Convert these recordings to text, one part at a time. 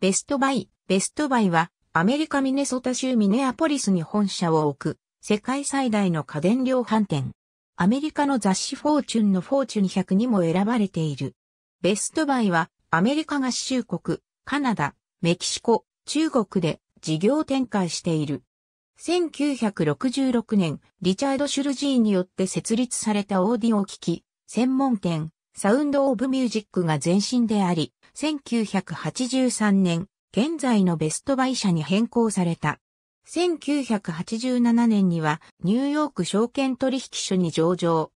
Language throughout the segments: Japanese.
ベストバイ。ベストバイは、アメリカミネソタ州ミネアポリスに本社を置く、世界最大の家電量販店。アメリカの雑誌フォーチュンのフォーチュン100にも選ばれている。ベストバイは、アメリカ合衆国、カナダ、メキシコ、中国で事業展開している。1966年、リチャード・シュルジーによって設立されたオーディオ機器、専門店、サウンド・オブ・ミュージックが前身であり、1983年、現在のベストバイ社に変更された。1987年にはニューヨーク証券取引所に上場。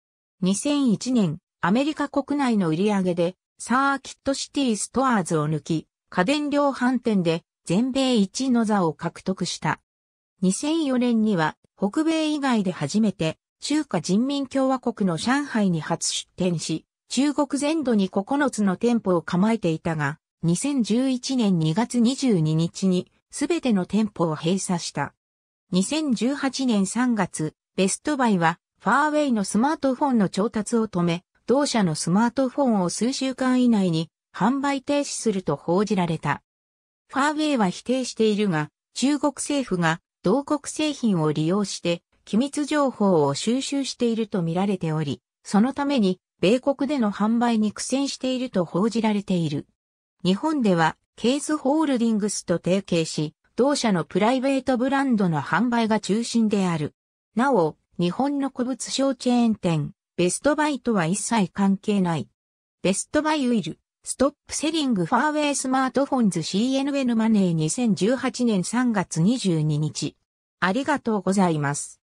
2001年、アメリカ国内の売り上げでサーキットシティストアーズを抜き、家電量販店で全米一位の座を獲得した。2004年には北米以外で初めて中華人民共和国の上海に初出店し、中国全土に9つの店舗を構えていたが、2011年2月22日にすべての店舗を閉鎖した。2018年3月、ベストバイはファーウェイのスマートフォンの調達を止め、同社のスマートフォンを数週間以内に販売停止すると報じられた。ファーウェイは否定しているが、中国政府が同国製品を利用して機密情報を収集していると見られており、そのために米国での販売に苦戦していると報じられている。日本では、ケースホールディングスと提携し、同社のプライベートブランドの販売が中心である。なお、日本の古物商チェーン店、ベストバイとは一切関係ない。ベストバイウィル、ストップセリングファーウェイスマートフォンズ CNN マネー2018年3月22日。ありがとうございます。